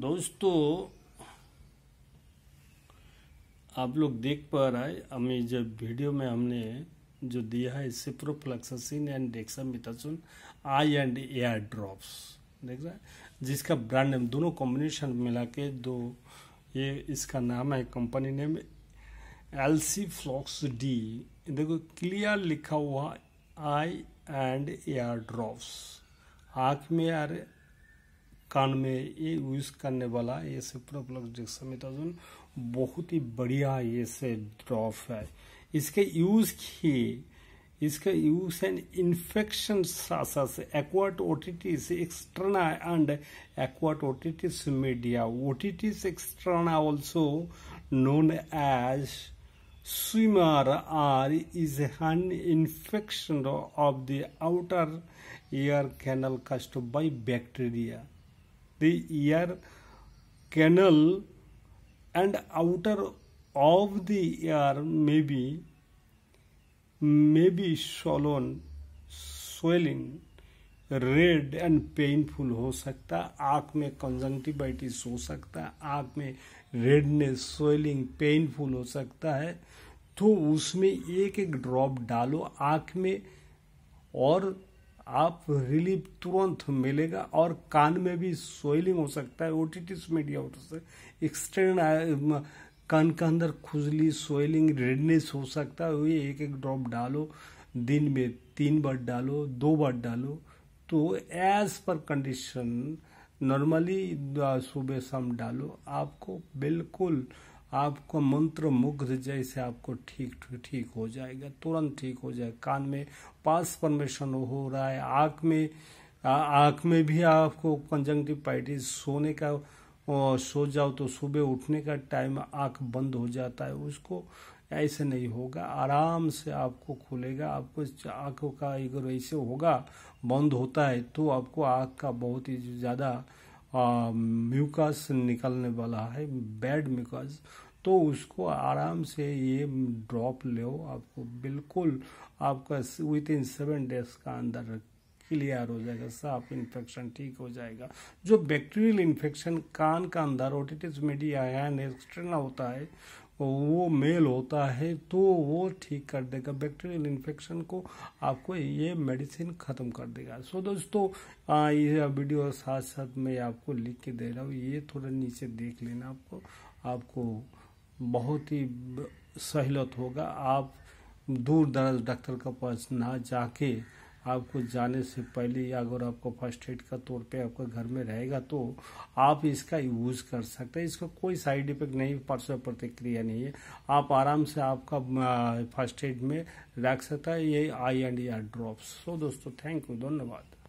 दोस्तों आप लोग देख पा रहा है हमें जब वीडियो में हमने जो दिया है ciprofloxacin and dexamethasone eye and ear drops देख रहा है जिसका ब्रांड नेम दोनों कॉम्बिनेशन मिला के दो ये इसका नाम है company name L C flox D देखो क्लियर लिखा हुआ आई एंड एयर ड्रॉप्स आँख में आ रहे कान में ये यूज करने वाला ये से प्रोप्लग बहुत ही बढ़िया ये से ड्रॉप है इसके यूज की इसका use and infection acute otitis externa and acute otitis media otitis externa also known as swimmer ear is an infection of the outer ear canal caused by bacteria the ear canal and outer of the ear may be may be swollen swelling red and painful हो सकता आँख में conjunctivitis हो सकता आँख में redness swelling painful हो सकता है तो उसमें एक एक ड्रॉप डालो आँख में और आप रिलीफ तुरंत मिलेगा और कान में भी सोइलिंग हो सकता है ओटीटिस मीडिया से तो एक्सटेंड कान के अंदर खुजली सोइलिंग रेडनेस हो सकता है वही एक एक ड्रॉप डालो दिन में तीन बार डालो दो बार डालो तो एज पर कंडीशन नॉर्मली सुबह शाम डालो आपको बिल्कुल आपको मंत्र मुग्ध जैसे आपको ठीक ठीक हो जाएगा तुरंत ठीक हो जाएगा कान में पास परमेशन हो रहा है आँख में आँख में भी आपको कंजंक्टिवाइटिस सोने का और सो जाओ तो सुबह उठने का टाइम आँख बंद हो जाता है उसको ऐसे नहीं होगा आराम से आपको खुलेगा आपको आंखों का अगर ऐसे होगा बंद होता है तो आपको आँख का बहुत ही ज़्यादा म्यूकस um, निकलने वाला है बैड म्यूकस तो उसको आराम से ये ड्रॉप लो आपको बिल्कुल आपका विद इन सेवन डेज का अंदर क्लियर हो जाएगा साफ इन्फेक्शन ठीक हो जाएगा जो बैक्टीरियल इन्फेक्शन कान का अंदर ओटिटिस मीडिया एंड एक्सट्रेना होता है वो मेल होता है तो वो ठीक कर देगा बैक्टीरियल इन्फेक्शन को आपको ये मेडिसिन ख़त्म कर देगा सो so, दोस्तों ये वीडियो साथ साथ मैं आपको लिख के दे रहा हूँ ये थोड़ा नीचे देख लेना आपको आपको बहुत ही सहूलत होगा आप दूर दराज डॉक्टर के पास ना जाके आपको जाने से पहले अगर आपको फर्स्ट एड का तौर पे आपका घर में रहेगा तो आप इसका यूज कर सकते हैं इसका कोई साइड इफेक्ट नहीं पार्श्व प्रतिक्रिया नहीं है आप आराम से आपका फर्स्ट एड में रख सकता है ये eye and ear drops so दोस्तों थैंक यू धन्यवाद